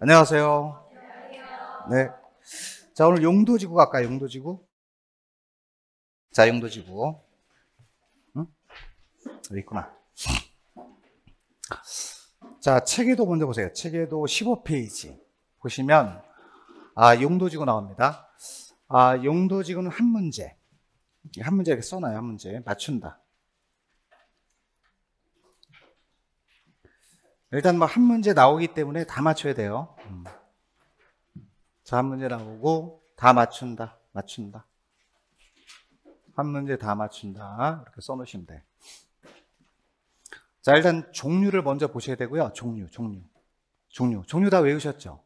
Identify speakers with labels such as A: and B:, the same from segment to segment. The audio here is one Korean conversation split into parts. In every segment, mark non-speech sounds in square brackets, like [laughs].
A: 안녕하세요. 네. 자, 오늘 용도지구 갈까요? 용도지구? 자, 용도지구. 응? 여기 있구나. 자, 체계도 먼저 보세요. 체계도 15페이지. 보시면, 아, 용도지구 나옵니다. 아, 용도지구는 한 문제. 한 문제 이렇게 써놔요. 한 문제. 맞춘다. 일단 뭐한 문제 나오기 때문에 다 맞춰야 돼요. 음. 자, 한 문제 나오고 다 맞춘다, 맞춘다. 한 문제 다 맞춘다. 이렇게 써놓으시면 돼. 자, 일단 종류를 먼저 보셔야 되고요. 종류, 종류. 종류. 종류 다 외우셨죠?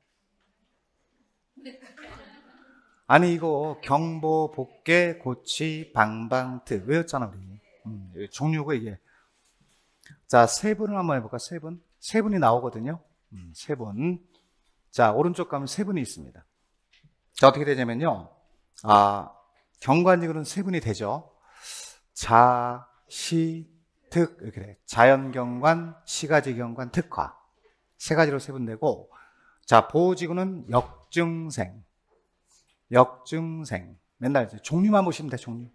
A: 아니, 이거 경보, 복개, 고치, 방방트. 외웠잖아, 우리. 음, 종류고, 이게. 자, 세분을 한번 해볼까, 세분? 세 분이 나오거든요. 음, 음, 세 분. 자, 오른쪽 가면 세 분이 있습니다. 자, 어떻게 되냐면요. 아, 경관이으로는 세 분이 되죠. 자, 시, 특, 이렇게 돼. 자연경관, 시가지경관, 특화. 세 가지로 세분되고, 자, 보호지구는 역증생. 역증생. 맨날 종류만 보시면 돼, 종류.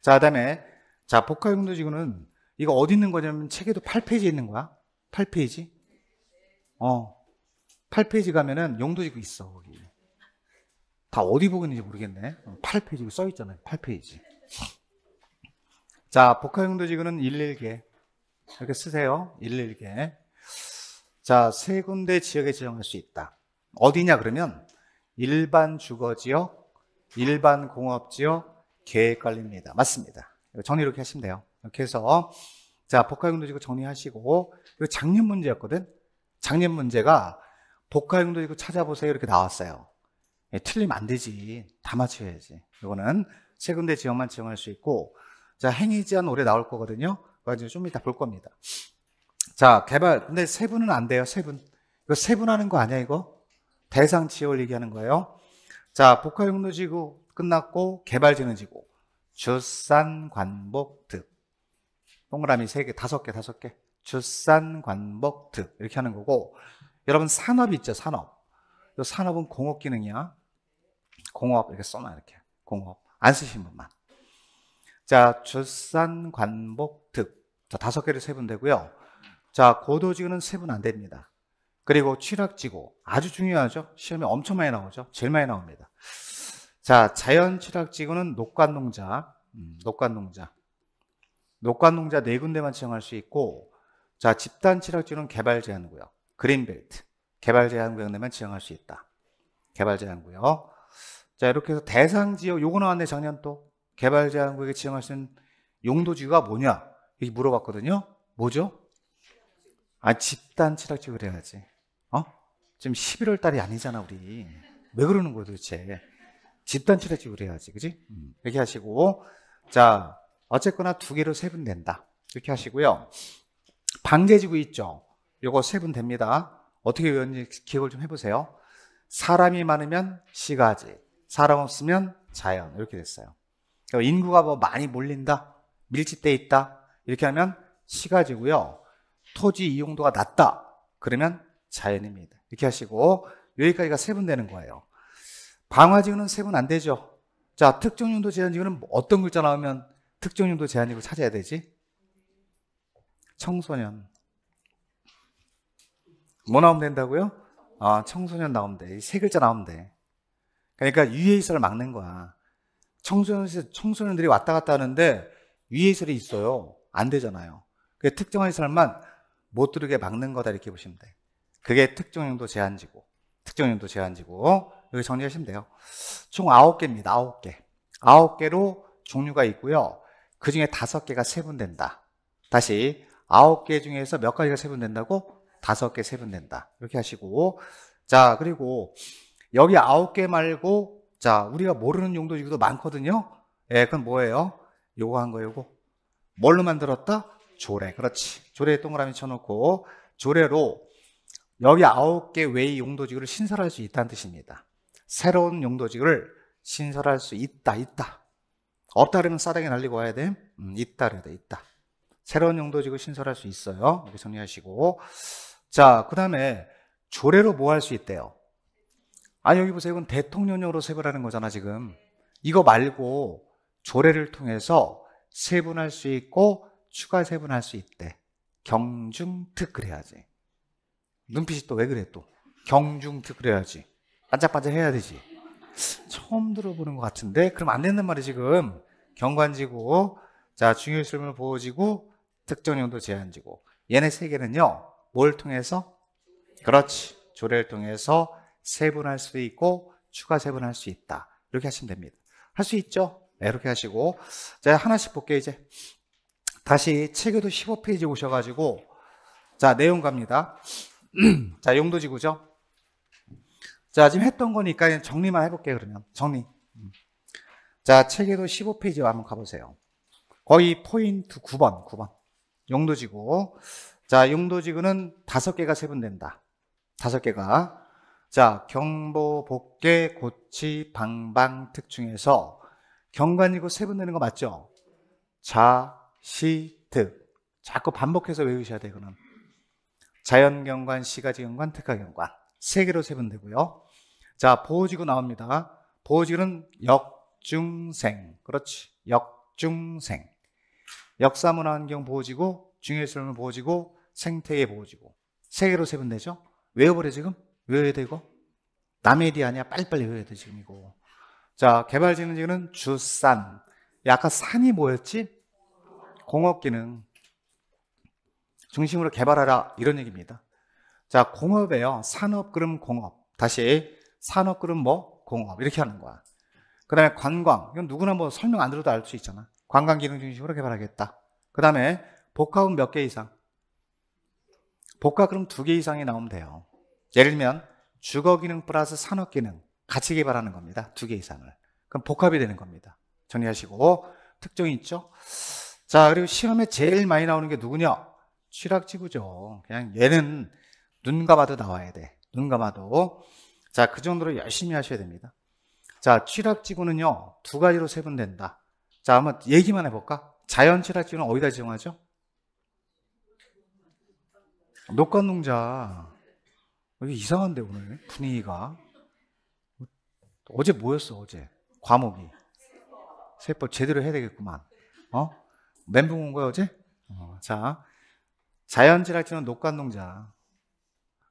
A: 자, 그 다음에, 자, 복합용도지구는 이거 어디 있는 거냐면 책에도 8페이지에 있는 거야. 8페이지? 어. 8페이지 가면은 용도지구 있어, 거기. 다 어디 보고 있는지 모르겠네. 8페이지 어, 써 있잖아요. 8페이지. 자, 복합 용도지구는 11개. 이렇게 쓰세요. 11개. 자, 세 군데 지역에 지정할 수 있다. 어디냐 그러면 일반 주거 지역, 일반 공업 지역, 계획 관리입니다. 맞습니다. 정리 이렇게 하시면 돼요. 이렇게 해서 자, 복합용도 지구 정리하시고, 이거 작년 문제였거든? 작년 문제가 복합용도 지구 찾아보세요. 이렇게 나왔어요. 예, 틀리면 안 되지. 다 맞춰야지. 이거는 세 군데 지역만 지정할 수 있고, 자, 행위 제한 올해 나올 거거든요. 그거 이제 좀 이따 볼 겁니다. 자, 개발. 근데 세분은 안 돼요, 세분. 이거 세분하는 거 아니야, 이거? 대상 지역을 얘기하는 거예요. 자, 복합용도지구 끝났고, 개발지능지구. 주산, 관복, 득. 동그라미 3개, 5개, 5개. 주산, 관복 득. 이렇게 하는 거고, 여러분 산업 있죠, 산업. 이 산업은 공업 기능이야. 공업, 이렇게 써놔, 이렇게. 공업. 안 쓰신 분만. 자, 주산, 관복 득. 자, 다섯 개를 세분되고요. 자, 고도지구는 세분 안 됩니다. 그리고 취락지구 아주 중요하죠. 시험에 엄청 많이 나오죠. 제일 많이 나옵니다. 자, 자연 취락지구는 녹관농자. 음, 녹관농자. 녹관농자 네 군데만 지정할 수 있고 자 집단 친화지로는 개발 제한 구역 그린벨트 개발 제한 구역 내만 지정할 수 있다. 개발 제한 구역. 자 이렇게 해서 대상 지역 요거 나왔네 작년 또 개발 제한 구역에 지정할 수 있는 용도 지구가 뭐냐 이게 물어봤거든요. 뭐죠? 아 집단 친화지구 그래야지. 어? 지금 11월 달이 아니잖아 우리. 왜 그러는 거야 도대체? 집단 친화지구 그래야지, 그지? 음. 이렇게 하시고 자 어쨌거나 두 개로 세분된다. 이렇게 하시고요. 방제지구 있죠? 요거 세분됩니다. 어떻게 외웠는지 기억을 좀 해보세요. 사람이 많으면 시가지, 사람 없으면 자연 이렇게 됐어요. 인구가 뭐 많이 몰린다, 밀집돼 있다 이렇게 하면 시가지고요. 토지 이용도가 낮다 그러면 자연입니다. 이렇게 하시고 여기까지가 세분되는 거예요. 방화지구는 세분 안 되죠. 자 특정용도 제한지구는 어떤 글자 나오면 특정 용도 제한이고 찾아야 되지? 청소년. 뭐 나오면 된다고요? 아, 청소년 나오면 돼. 세 글자 나오면 돼. 그러니까 위에 있어를 막는 거야. 청소년, 청소년들이 왔다 갔다 하는데 위에 있어이 있어요. 안 되잖아요. 그게 특정한 사람만 못 들게 막는 거다 이렇게 보시면 돼. 그게 특정 용도 제한지고, 특정 용도 제한지고 여기 정리하시면 돼요. 총 9개입니다. 9개. 9개로 종류가 있고요. 그 중에 다섯 개가 세분된다. 다시 아홉 개 중에서 몇 가지가 세분된다고? 다섯 개 세분된다. 이렇게 하시고 자 그리고 여기 아홉 개 말고 자 우리가 모르는 용도지도 구 많거든요. 예, 그건 뭐예요? 요거 한거 요거. 뭘로 만들었다? 조례. 그렇지. 조례에 동그라미 쳐놓고 조례로 여기 아홉 개 외의 용도지구를 신설할 수 있다는 뜻입니다. 새로운 용도지구를 신설할 수 있다, 있다. 없다 그러면 싸다게 날리고 와야 돼. 음, 있다 그래야 돼. 있다. 새로운 용도지을 신설할 수 있어요. 이렇게 정리하시고. 자, 그 다음에 조례로 뭐 할 수 있대요? 아 여기 보세요. 이건 대통령령으로 세분하는 거잖아, 지금. 이거 말고 조례를 통해서 세분할 수 있고 추가 세분할 수 있대. 경중특 그래야지. 눈빛이 또 왜 그래, 또. 경중특 그래야지. 반짝반짝 해야 되지. 처음 들어보는 것 같은데 그럼 안 된단 말이 지금 경관지구 자 중요실물 보호지구 특정 용도 제한지구 얘네 세 개는요 뭘 통해서 그렇지 조례를 통해서 세분할 수도 있고 추가 세분할 수 있다 이렇게 하시면 됩니다 할 수 있죠 네, 이렇게 하시고 자 하나씩 볼게요 이제 다시 체에도 15페이지 오셔가지고 자 내용 갑니다 [clears throat] 자 용도지구죠 자, 지금 했던 거니까 정리만 해볼게요, 그러면. 정리. 음. 자, 책에도 15페이지 로 한번 가보세요. 거의 포인트 9번, 9번. 용도지구. 자, 용도지구는 5개가 세분된다. 5개가. 자, 경보, 복개, 고치, 방방, 특중에서 경관이고 세분되는 거 맞죠? 자, 시, 특. 자꾸 반복해서 외우셔야 돼, 그는 자연경관, 시가지경관, 특화경관. 세개로 세분되고요. 자, 보호지구 나옵니다. 보호지구는 역중생. 그렇지. 역중생. 역사문화환경 보호지구, 중요시설물 보호지구, 생태계 보호지구. 세개로 세분되죠? 외워버려, 지금? 외워야 되고? 남의 일이 아니야. 빨리빨리 외워야 돼, 지금 이거. 자, 개발지능지구는 주산. 약간 산이 뭐였지? 공업기능. 중심으로 개발하라. 이런 얘기입니다. 자, 공업에요. 산업 그럼 공업. 다시 산업 그럼 뭐? 공업. 이렇게 하는 거야. 그 다음에 관광. 이건 누구나 뭐 설명 안 들어도 알 수 있잖아. 관광 기능 중심으로 개발하겠다. 그 다음에 복합은 몇 개 이상? 복합 그럼 두 개 이상이 나오면 돼요. 예를 들면 주거 기능 플러스 산업 기능 같이 개발하는 겁니다. 두 개 이상을. 그럼 복합이 되는 겁니다. 정리하시고 특정이 있죠. 자, 그리고 시험에 제일 많이 나오는 게 누구냐? 취락지구죠. 그냥 얘는 눈 감아도 나와야 돼. 눈 감아도. 자, 그 정도로 열심히 하셔야 됩니다. 자, 취락지구는요, 두 가지로 세분된다. 자, 한번 얘기만 해볼까? 자연 취락지구는 어디다 지정하죠? 녹관농자. 이상한데, 오늘 분위기가. 어제 뭐였어, 어제? 과목이. 세법 제대로 해야 되겠구만. 어? 멘붕 온 거야, 어제? 어, 자, 자연 지락지는 녹관농자.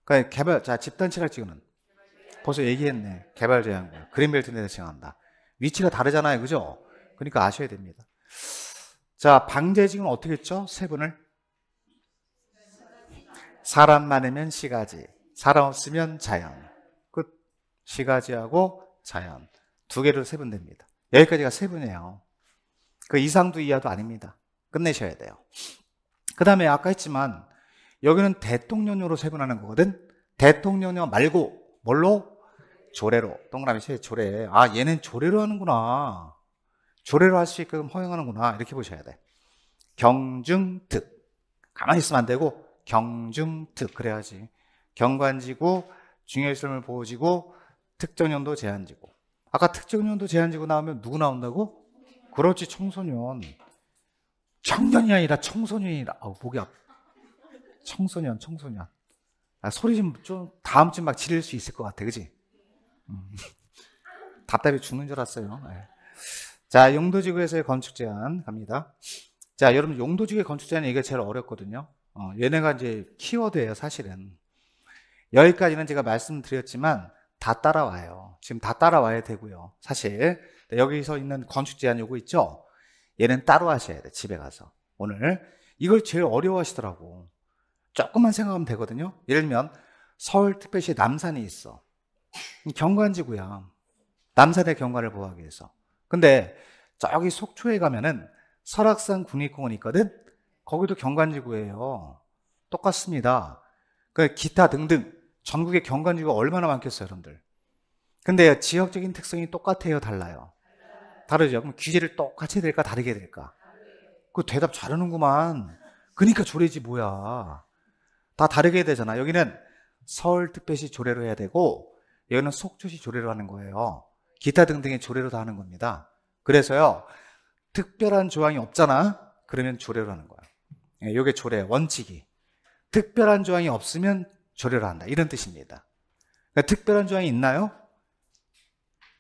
A: 그러니까 개발, 자, 집단 체를찍구는 벌써 얘기했네. 개발 제한 구 그린벨트 내에 생각한다. 위치가 다르잖아요. 그죠? 그러니까 아셔야 됩니다. 자, 방제 지구 어떻게 했죠? 세분을. 사람 많으면 시가지. 사람 없으면 자연. 끝. 시가지하고 자연. 두 개로 세분됩니다. 여기까지가 세분이에요. 그 이상도 이하도 아닙니다. 끝내셔야 돼요. 그 다음에 아까 했지만 여기는 대통령료로 세분하는 거거든. 대통령료 말고 뭘로? 조례로. 동그라미 세 조례. 아, 얘는 조례로 하는구나. 조례로 할 수 있게끔 허용하는구나. 이렇게 보셔야 돼. 경중특. 가만히 있으면 안 되고 경중특 그래야지. 경관지구, 중요시설물 보호지구, 특정연도 제한지구. 아까 특정연도 제한지구 나오면 누구 나온다고? 그렇지 청소년. 청년이 아니라 청소년이라. 아우 목이 어, 아파. 청소년, 청소년. 아, 소리 좀, 좀, 다음 주막 에 지를 수 있을 것 같아. 그지? 음. [laughs] 답답해 죽는 줄 알았어요. 네. 자, 용도지구에서의 건축 제한 갑니다. 자, 여러분, 용도지구의 건축 제한은 이게 제일 어렵거든요. 어, 얘네가 이제 키워드예요, 사실은. 여기까지는 제가 말씀드렸지만 다 따라와요. 지금 다 따라와야 되고요. 사실 네, 여기서 있는 건축 제한 요거 있죠? 얘는 따로 하셔야 돼, 집에 가서. 오늘 이걸 제일 어려워하시더라고. 조금만 생각하면 되거든요. 예를 들면 서울특별시 남산이 있어. 경관지구야. 남산의 경관을 보호하기 위해서. 근데 저기 속초에 가면은 설악산 국립공원 있거든. 거기도 경관지구예요. 똑같습니다. 그 기타 등등 전국의 경관지구가 얼마나 많겠어요, 여러분들. 근데 지역적인 특성이 똑같아요, 달라요. 다르죠. 그럼 규제를 똑같이 될까 다르게 될까? 그 대답 잘하는구만. 그러니까 조례지 뭐야. 다 다르게 되잖아. 여기는 서울특별시 조례로 해야 되고 여기는 속초시 조례로 하는 거예요. 기타 등등의 조례로 다 하는 겁니다. 그래서요. 특별한 조항이 없잖아. 그러면 조례로 하는 거야. 예, 요게 조례 원칙이. 특별한 조항이 없으면 조례로 한다. 이런 뜻입니다. 그러니까 특별한 조항이 있나요?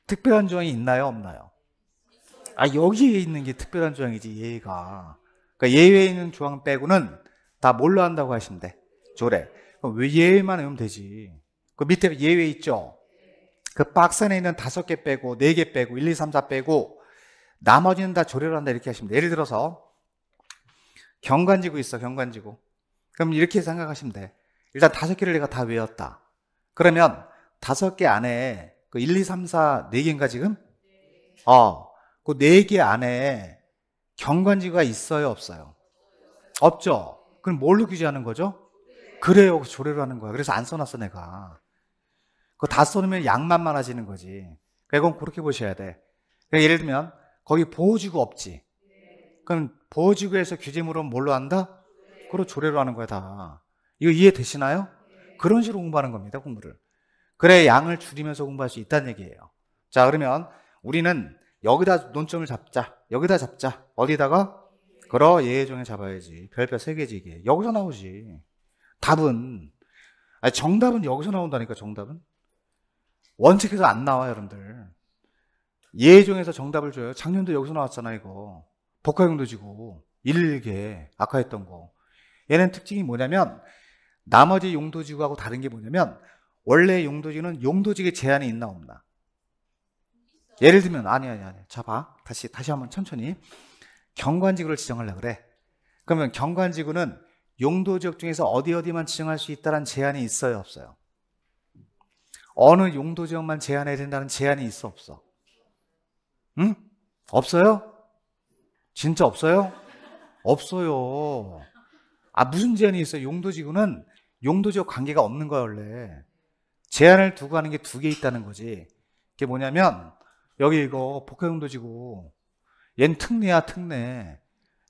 A: 특별한 조항이 있나요? 없나요? 아, 여기에 있는 게 특별한 조항이지, 예의가. 그러니까 예외에 있는 조항 빼고는 다 뭘로 한다고 하시면 돼? 조례. 그럼 예외만 하면 되지. 그 밑에 예외 있죠? 그 박스 안에 있는 다섯 개 빼고, 네 개 빼고, 1, 2, 3, 4 빼고, 나머지는 다 조례로 한다. 이렇게 하시면 돼. 예를 들어서, 경관지구 있어, 경관지구. 그럼 이렇게 생각하시면 돼. 일단 다섯 개를 내가 다 외웠다. 그러면 다섯 개 안에 그 1, 2, 3, 4, 4개인가 지금? 어. 그 4개 안에 경관지가 있어요, 없어요? 없죠? 그럼 뭘로 규제하는 거죠? 그래요. 조례로 하는 거야. 그래서 안 써놨어, 내가. 그거 다 써놓으면 양만 많아지는 거지. 그러니까 이건 그렇게 보셔야 돼. 그러니까 예를 들면, 거기 보호지구 없지. 그럼 보호지구에서 규제물은 뭘로 한다? 그걸 조례로 하는 거야, 다. 이거 이해되시나요? 그런 식으로 공부하는 겁니다, 공부를. 그래, 양을 줄이면서 공부할 수 있다는 얘기예요. 자, 그러면 우리는 여기다 논점을 잡자. 여기다 잡자. 어디다가? 그러 예외종에 잡아야지. 별별세개지 이게. 여기서 나오지. 답은 아니 정답은 여기서 나온다니까 정답은 원칙에서 안 나와요 여러분들 예중에서 정답을 줘요 작년도 여기서 나왔잖아 이거 복화형도 지고 1일계 아까 했던 거 얘는 특징이 뭐냐면 나머지 용도지구하고 다른 게 뭐냐면 원래 용도지구는 용도지구에 제한이 있나 없나 예를 들면 아니 아니 아니 자봐 다시 다시 한번 천천히 경관지구를 지정하려 그래 그러면 경관지구는 용도 지역 중에서 어디 어디만 지정할 수 있다는 제한이 있어요 없어요? 어느 용도 지역만 제한해야 된다는 제한이 있어 없어? 응? 없어요? 진짜 없어요? 없어요 아 무슨 제한이 있어요? 용도 지구는 용도 지역 관계가 없는 거야 원래 제한을 두고 하는 게 두 개 있다는 거지 그게 뭐냐면 여기 이거 복합용도 지구 얜 특례야 특례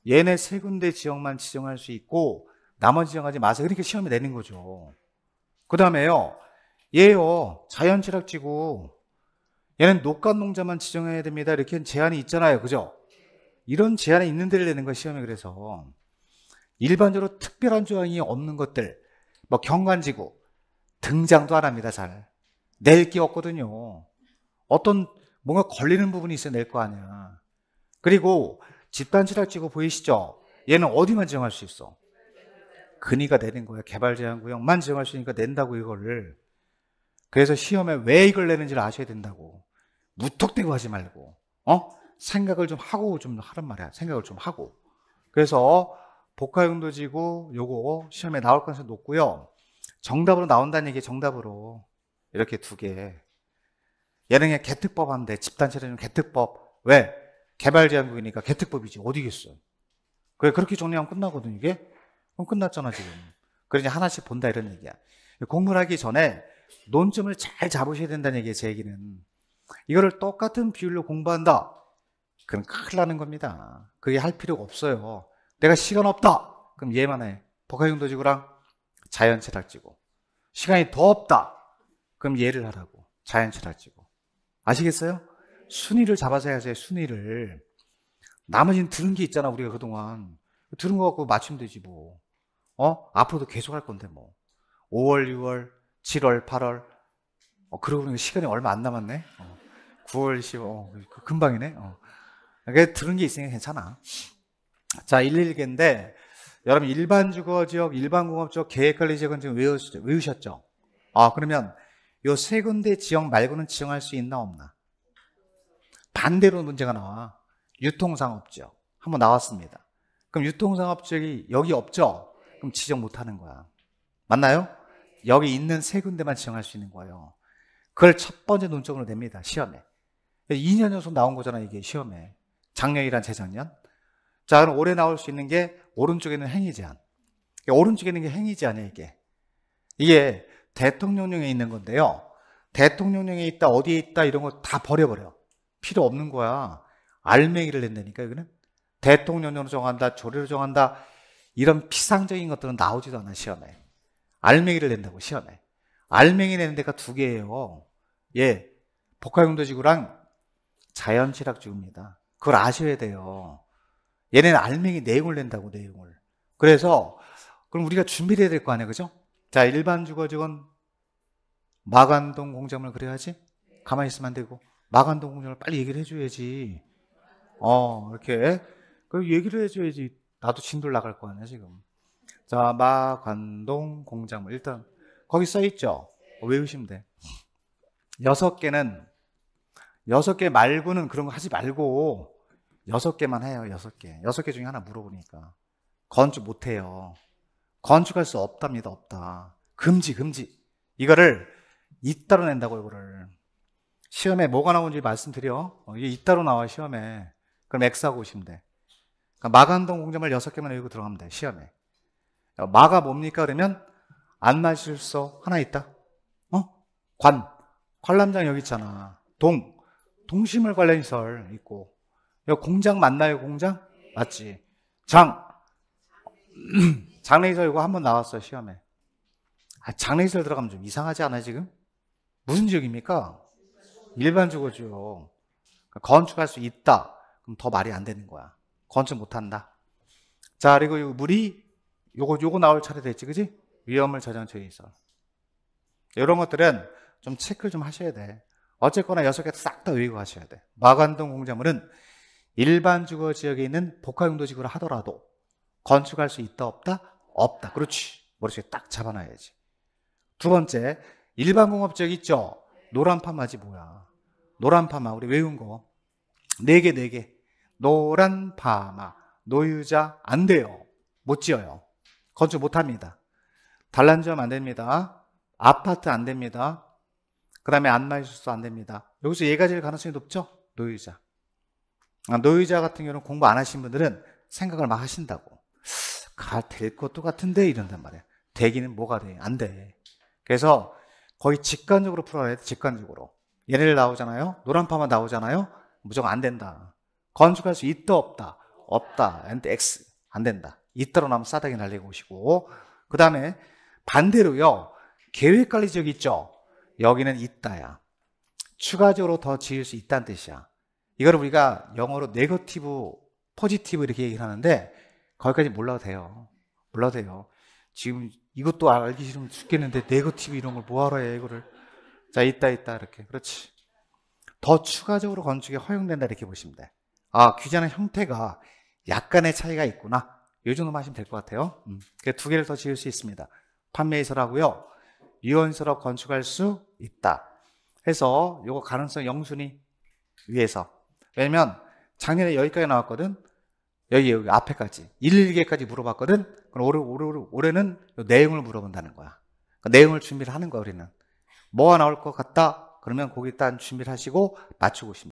A: 얘네 세 군데 지역만 지정할 수 있고 나머지 정하지 마세요. 이렇게 시험이 내는 거죠. 그 다음에요. 얘요. 자연철학지구. 얘는 녹간농자만 지정해야 됩니다. 이렇게 제한이 있잖아요. 그죠? 이런 제한이 있는 데를 내는 거예요. 시험에 그래서. 일반적으로 특별한 조항이 없는 것들. 뭐 경관지구. 등장도 안 합니다. 잘. 낼 게 없거든요. 어떤 뭔가 걸리는 부분이 있어야 낼 거 아니야. 그리고 집단 철학지구 보이시죠? 얘는 어디만 지정할 수 있어? 근위가 되는 거야. 개발 제한 구역만 지정할 수 있으니까 낸다고 이거를. 그래서 시험에 왜 이걸 내는지를 아셔야 된다고. 무턱대고 하지 말고. 어? 생각을 좀 하고 좀 하란 말이야. 생각을 좀 하고. 그래서 복합용도 지구 요거 시험에 나올 가능성이 높고요. 정답으로 나온다는 얘기 정답으로 이렇게 두 개. 예능에 개특법 하면 돼. 집단 체제는 개특법. 왜? 개발 제한국이니까 개특법이지. 어디겠어. 그래 그렇게 정리하면 끝나거든 이게. 그럼 끝났잖아, 지금. 그러니 하나씩 본다 이런 얘기야. 공부를 하기 전에 논점을 잘 잡으셔야 된다는 얘기야제 얘기는. 이거를 똑같은 비율로 공부한다. 그럼 큰일 나는 겁니다. 그게 할 필요가 없어요. 내가 시간 없다. 그럼 얘만 해. 복합용도 지구랑 자연체학 지구. 시간이 더 없다. 그럼 얘를 하라고. 자연체학 지구. 아시겠어요? 순위를 잡아서 해야지, 순위를. 나머지는 들은 게 있잖아, 우리가 그동안. 들은 거 갖고 맞추면 되지, 뭐. 어? 앞으로도 계속 할 건데 뭐. 5월, 6월, 7월, 8월. 어, 그러고 보니 시간이 얼마 안 남았네. 어. 9월, 10월. 어, 그 금방이네. 어. 그게 그러니까 들은 게 있으니까 괜찮아. 자, 111개인데 여러분 일반 주거 지역, 일반 공업 지역, 계획 관리 지역은 지금 외우셨죠? 외우셨죠? 아, 그러면 요 세 군데 지역 말고는 지정할 수 있나 없나? 반대로 문제가 나와. 유통상업 지역. 한번 나왔습니다. 그럼 유통상업 지역이 여기 없죠? 그럼 지정 못하는 거야. 맞나요? 여기 있는 세 군데만 지정할 수 있는 거예요. 그걸 첫 번째 논점으로 냅니다. 시험에. 2년 연속 나온 거잖아, 이게 시험에. 작년이란 재작년. 자, 그럼 올해 나올 수 있는 게 오른쪽에 있는 행위 제한. 오른쪽에 있는 게 행위 제한이야, 이게. 이게 대통령령에 있는 건데요. 대통령령에 있다, 어디에 있다, 이런 거 다 버려버려. 필요 없는 거야. 알맹이를 낸다니까, 이거는. 대통령령으로 정한다, 조례로 정한다, 이런 피상적인 것들은 나오지도 않아 시험에 알맹이를 낸다고 시험에 알맹이 내는 데가 두 개예요 예 복합용도지구랑 자연실학지구입니다 그걸 아셔야 돼요 얘네는 알맹이 내용을 낸다고 내용을 그래서 그럼 우리가 준비를 해야 될 거 아니에요 그죠? 자 일반 주거지건 마관동 공점을 그래야지 가만히 있으면 안 되고 마관동 공점을 빨리 얘기를 해줘야지 어 이렇게 그 얘기를 해줘야지 나도 진돌 나갈 거 아니야, 지금. 자, 마관동 공작물. 뭐 일단, 거기 써 있죠? 어, 외우시면 돼. 여섯 개는, 여섯 개 말고는 그런 거 하지 말고, 여섯 개만 해요, 여섯 개. 여섯 개 중에 하나 물어보니까. 건축 못 해요. 건축할 수 없답니다, 없다. 금지, 금지. 이거를 잇따로 낸다고, 이거를. 시험에 뭐가 나오는지 말씀드려. 어, 이게 이따로 나와, 시험에. 그럼 X하고 오시면 돼. 그러니까 마가한동 공자을 6개만 외우고 들어가면 돼, 시험에. 마가 뭡니까? 그러면 안 마실 수 하나 있다. 어? 관. 관람장 여기 있잖아. 동. 동심을 관련설 있고. 여기 공장 맞나요, 공장? 맞지. 장. [clears throat] 장례이설 이거 한번 나왔어, 시험에. 아, 장례이설 들어가면 좀 이상하지 않아, 지금? 무슨 지역입니까? 일반 주거지 그러니까 건축할 수 있다. 그럼 더 말이 안 되는 거야. 건축 못한다. 자, 그리고 물이 요거 요거 나올 차례 됐지, 그지? 위험을 저장처에 있어. 이런 것들은 좀 체크를 좀 하셔야 돼. 어쨌거나 여섯 개 싹 다 외우고 하셔야 돼. 마관동 공작물은 일반 주거 지역에 있는 복합용도 지구를 하더라도 건축할 수 있다 없다 없다. 그렇지. 머릿속에 딱 잡아놔야지. 두 번째, 일반 공업 지역 있죠. 노란 파마지 뭐야? 노란 파마 우리 외운 거. 네 개, 네 개. 노란 파마 노유자 안 돼요. 못 지어요. 건축 못 합니다. 단란점 안 됩니다. 아파트 안 됩니다. 그 다음에 안마이수도안 됩니다. 여기서 얘가 예 제일 가능성이 높죠? 노유자. 아, 노유자 같은 경우는 공부 안 하신 분들은 생각을 막 하신다고. 가될 것도 같은데? 이런단 말이에요대기는 뭐가 돼? 안 돼. 그래서 거의 직관적으로 풀어야 돼, 직관적으로. 얘네들 나오잖아요? 노란파만 나오잖아요? 무조건 안 된다. 건축할 수 있다 없다 없다 and x 안 된다 있다로 나면 싸다게 날리고 오시고 그 다음에 반대로요 계획관리 지역 있죠 여기는 있다야 추가적으로 더 지을 수 있다는 뜻이야 이걸 우리가 영어로 네거티브 포지티브 이렇게 얘기를 하는데 거기까지 몰라도 돼요 몰라도 돼요 지금 이것도 알기 싫으면 죽겠는데 네거티브 이런 걸 뭐하러 해 이거를 자 있다 있다 이렇게 그렇지 더 추가적으로 건축에 허용된다 이렇게 보시면 돼 아, 규제하는 형태가 약간의 차이가 있구나. 요 정도만 하시면 될 것 같아요. 음. 두 개를 더 지을 수 있습니다. 판매이서라고요. 유언서로 건축할 수 있다. 해서 요거 가능성 영순위 위해서 왜냐면 작년에 여기까지 나왔거든. 여기 여기 앞에까지 1, 2개까지 물어봤거든. 그럼 올해, 올해, 올해는 내용을 물어본다는 거야. 그 내용을 준비를 하는 거야 우리는. 뭐가 나올 것 같다? 그러면 거기 일단 준비를 하시고 맞추고 싶니다